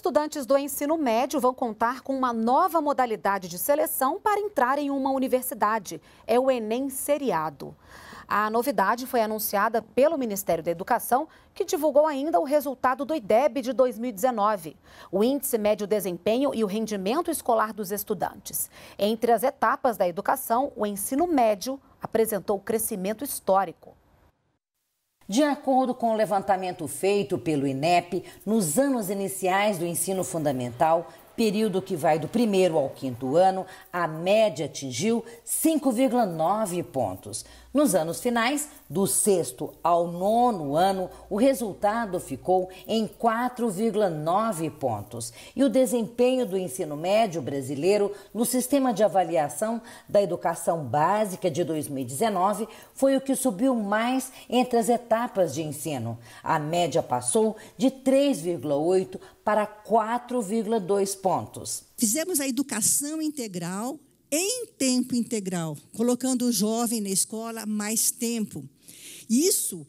estudantes do ensino médio vão contar com uma nova modalidade de seleção para entrar em uma universidade. É o Enem seriado. A novidade foi anunciada pelo Ministério da Educação, que divulgou ainda o resultado do IDEB de 2019, o Índice Médio Desempenho e o Rendimento Escolar dos Estudantes. Entre as etapas da educação, o ensino médio apresentou crescimento histórico. De acordo com o levantamento feito pelo INEP, nos anos iniciais do ensino fundamental, período que vai do primeiro ao quinto ano, a média atingiu 5,9 pontos. Nos anos finais, do sexto ao nono ano, o resultado ficou em 4,9 pontos. E o desempenho do ensino médio brasileiro no sistema de avaliação da educação básica de 2019 foi o que subiu mais entre as etapas de ensino. A média passou de 3,8 para 4,2 pontos. Fizemos a educação integral em tempo integral, colocando o jovem na escola mais tempo. Isso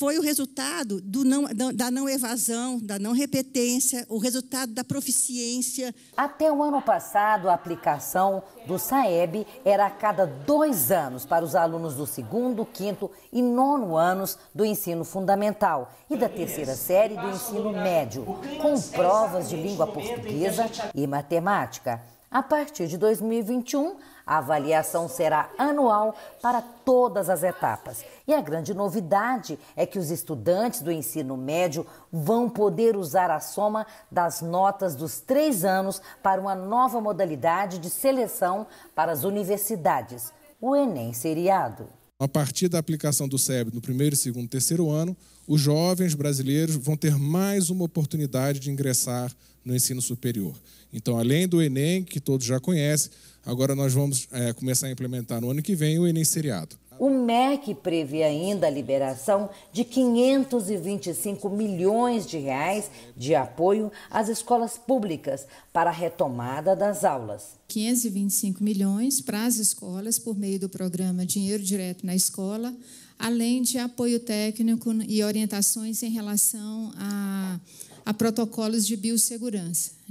foi o resultado não, da não evasão, da não repetência, o resultado da proficiência. Até o ano passado, a aplicação do SAEB era a cada dois anos para os alunos do segundo, quinto e nono anos do ensino fundamental e da terceira série do ensino médio, com provas de língua portuguesa e matemática. A partir de 2021, a avaliação será anual para todas as etapas. E a grande novidade é que os estudantes do ensino médio vão poder usar a soma das notas dos três anos para uma nova modalidade de seleção para as universidades, o Enem Seriado. A partir da aplicação do SEB no primeiro, segundo e terceiro ano, os jovens brasileiros vão ter mais uma oportunidade de ingressar no ensino superior. Então, além do Enem, que todos já conhecem, agora nós vamos é, começar a implementar no ano que vem o Enem seriado. O MEC prevê ainda a liberação de 525 milhões de reais de apoio às escolas públicas para a retomada das aulas. 525 milhões para as escolas por meio do programa Dinheiro Direto na Escola, além de apoio técnico e orientações em relação a, a protocolos de biossegurança.